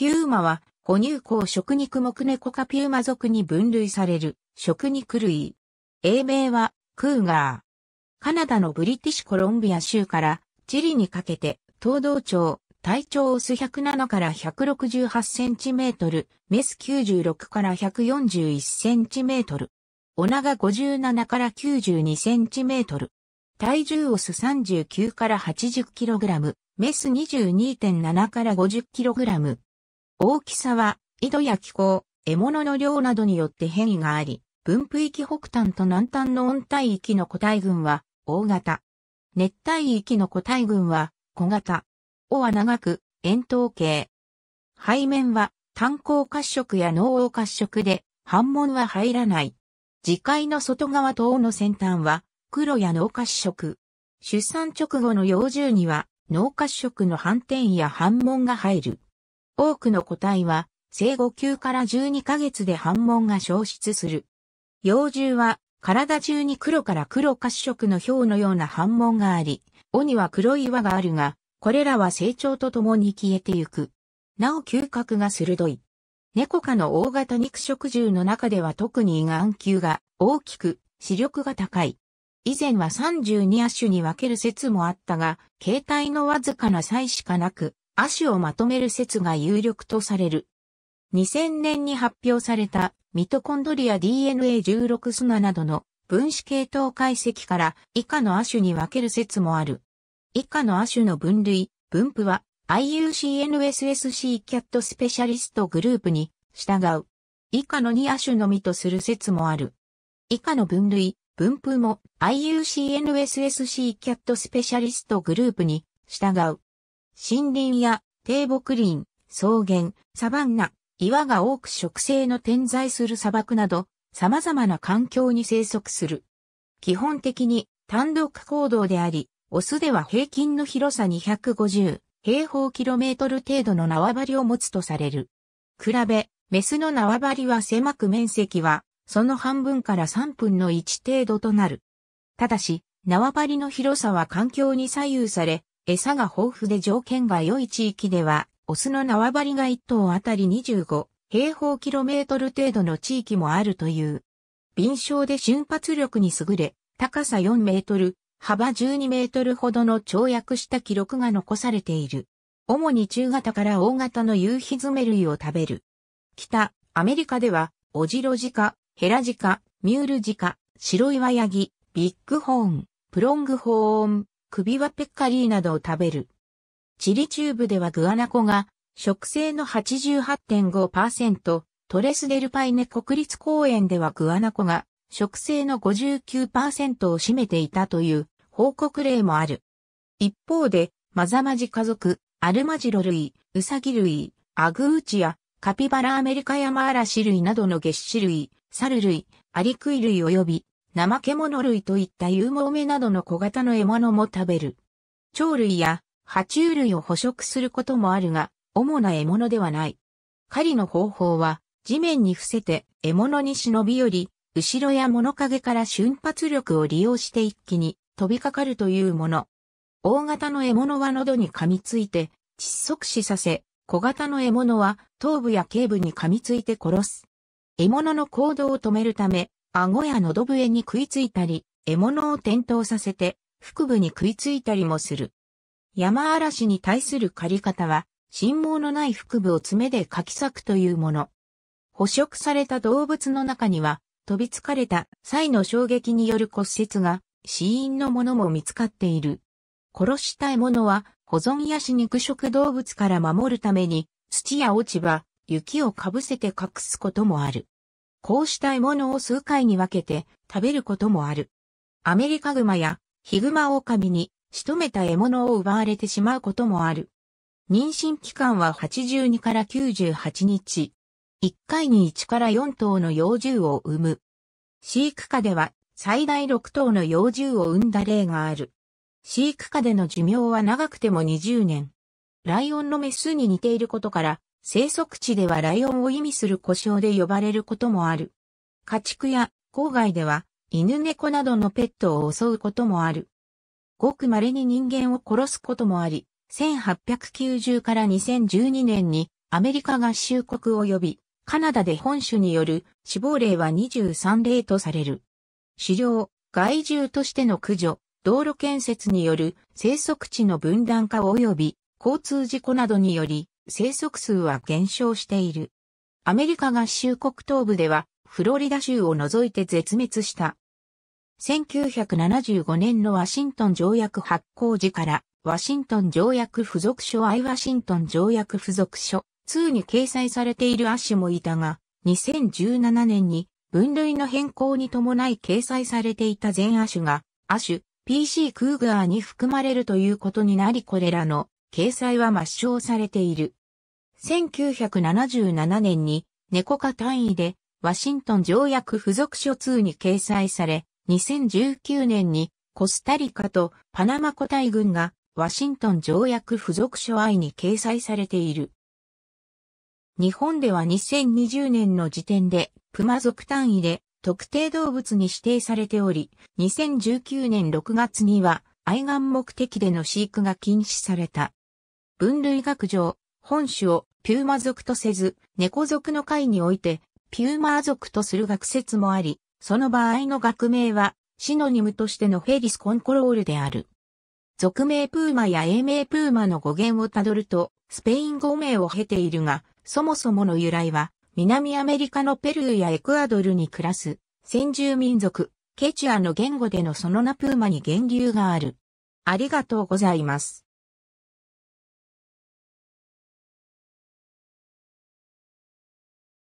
ピューマは、哺乳綱食肉目猫かピューマ族に分類される、食肉類。英名は、クーガー。カナダのブリティッシュコロンビア州から、チリにかけて、東道町、体長オス107から168センチメートル、メス96から141センチメートル。お長57から92センチメートル。体重オス39から80キログラム、メス22.7から50キログラム。大きさは、緯度や気候、獲物の量などによって変異があり、分布域北端と南端の温帯域の個体群は、大型。熱帯域の個体群は、小型。尾は長く、円筒形。背面は、炭鉱褐色や脳黄褐色で、反紋は入らない。磁界の外側と尾の先端は、黒や濃褐色。出産直後の幼獣には、脳褐色の斑点や反紋が入る。多くの個体は生後9から12ヶ月で反紋が消失する。幼獣は体中に黒から黒褐色の表のような反紋があり、尾には黒い岩があるが、これらは成長とともに消えてゆく。なお嗅覚が鋭い。猫科の大型肉食獣の中では特に眼球が大きく、視力が高い。以前は32亜種に分ける説もあったが、形態のわずかな際しかなく、亜種をまとめる説が有力とされる。2000年に発表されたミトコンドリア DNA16 砂などの分子系統解析から以下の亜種に分ける説もある。以下の亜種の分類、分布は IUCNSSC キャットスペシャリストグループに従う。以下の2亜種のみとする説もある。以下の分類、分布も IUCNSSC キャットスペシャリストグループに従う。森林や低木林、草原、サバンナ、岩が多く植生の点在する砂漠など、様々な環境に生息する。基本的に単独行動であり、オスでは平均の広さ250平方キロメートル程度の縄張りを持つとされる。比べ、メスの縄張りは狭く面積は、その半分から3分の1程度となる。ただし、縄張りの広さは環境に左右され、餌が豊富で条件が良い地域では、オスの縄張りが1頭あたり25平方キロメートル程度の地域もあるという。敏捷で瞬発力に優れ、高さ4メートル、幅12メートルほどの跳躍した記録が残されている。主に中型から大型の夕日詰め類を食べる。北、アメリカでは、オジロジカ、ヘラジカ、ミュールジカ、白岩ヤギ、ビッグホーン、プロングホーン、首はペッカリーなどを食べる。チリチューブではグアナコが、食性の88.5%、トレスデルパイネ国立公園ではグアナコが、食性の59%を占めていたという報告例もある。一方で、マザマジ家族、アルマジロ類、ウサギ類、アグウチやカピバラアメリカヤマアラシ類などの月種類、サル類、アリクイ類及び生獣類といった有毛目などの小型の獲物も食べる。鳥類や爬虫類を捕食することもあるが、主な獲物ではない。狩りの方法は、地面に伏せて獲物に忍び寄り、後ろや物陰から瞬発力を利用して一気に飛びかかるというもの。大型の獲物は喉に噛みついて窒息死させ、小型の獲物は頭部や頸部に噛みついて殺す。獲物の行動を止めるため、顎や喉笛に食いついたり、獲物を転倒させて、腹部に食いついたりもする。山嵐に対する狩り方は、信毛のない腹部を爪でかき裂くというもの。捕食された動物の中には、飛びつかれた際の衝撃による骨折が死因のものも見つかっている。殺したいものは保存や死肉食動物から守るために土や落ち葉、雪をかぶせて隠すこともある。こうした獲物を数回に分けて食べることもある。アメリカグマやヒグマオオカミに仕留めた獲物を奪われてしまうこともある。妊娠期間は82から98日。1回に1から4頭の幼獣を産む。飼育下では最大6頭の幼獣を産んだ例がある。飼育下での寿命は長くても20年。ライオンのメスに似ていることから、生息地ではライオンを意味する呼称で呼ばれることもある。家畜や郊外では犬猫などのペットを襲うこともある。ごく稀に人間を殺すこともあり、1890から2012年にアメリカ合衆国及びカナダで本種による死亡例は23例とされる。狩猟、害獣としての駆除、道路建設による生息地の分断化及び交通事故などにより生息数は減少している。アメリカ合衆国東部では、フロリダ州を除いて絶滅した。1975年のワシントン条約発行時から、ワシントン条約付属書アイワシントン条約付属書2に掲載されている亜種もいたが、2017年に分類の変更に伴い掲載されていた全亜種が、亜種 PC クーガーに含まれるということになりこれらの掲載は抹消されている。1977年に猫科単位でワシントン条約付属書2に掲載され、2019年にコスタリカとパナマ古大群がワシントン条約付属書 I に掲載されている。日本では2020年の時点でプマ族単位で特定動物に指定されており、2019年6月には愛玩目的での飼育が禁止された。分類学上、本種をピューマ族とせず、猫族の会において、ピューマー族とする学説もあり、その場合の学名は、シノニムとしてのフェリスコンコロールである。俗名プーマや英名プーマの語源をたどると、スペイン語名を経ているが、そもそもの由来は、南アメリカのペルーやエクアドルに暮らす、先住民族、ケチュアの言語でのその名プーマに源流がある。ありがとうございます。